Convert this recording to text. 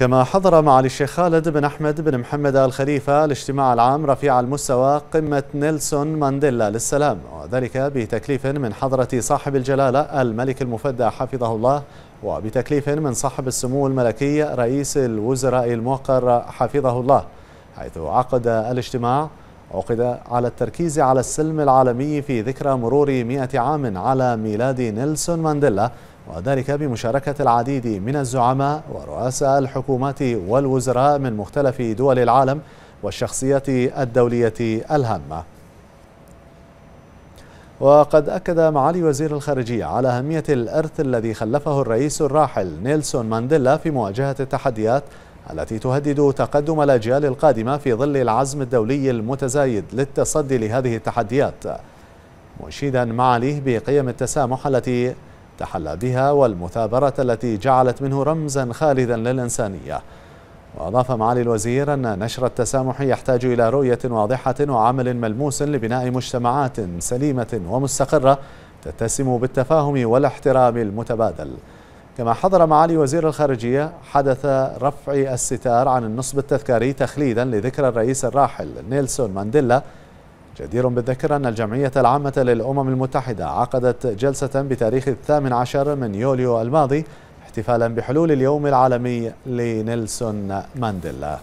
كما حضر معالي الشيخ خالد بن أحمد بن محمد آل خليفة الاجتماع العام رفيع المستوى قمة نيلسون مانديلا للسلام وذلك بتكليف من حضرة صاحب الجلالة الملك المفدى حفظه الله وبتكليف من صاحب السمو الملكي رئيس الوزراء الموقر حفظه الله حيث عقد الاجتماع عقد على التركيز على السلم العالمي في ذكرى مرور مئة عام على ميلاد نيلسون مانديلا وذلك بمشاركة العديد من الزعماء ورؤساء الحكومات والوزراء من مختلف دول العالم والشخصيات الدولية الهامة وقد أكد معالي وزير الخارجية على أهمية الإرث الذي خلفه الرئيس الراحل نيلسون مانديلا في مواجهة التحديات التي تهدد تقدم الأجيال القادمة في ظل العزم الدولي المتزايد للتصدي لهذه التحديات مشيدا معاليه بقيم التسامح التي تحلى بها والمثابرة التي جعلت منه رمزا خالدا للإنسانية وأضاف معالي الوزير أن نشر التسامح يحتاج إلى رؤية واضحة وعمل ملموس لبناء مجتمعات سليمة ومستقرة تتسم بالتفاهم والاحترام المتبادل كما حضر معالي وزير الخارجية حدث رفع الستار عن النصب التذكاري تخليدا لذكرى الرئيس الراحل نيلسون مانديلا جدير بالذكر أن الجمعية العامة للأمم المتحدة عقدت جلسة بتاريخ الثامن عشر من يوليو الماضي احتفالا بحلول اليوم العالمي لنيلسون مانديلا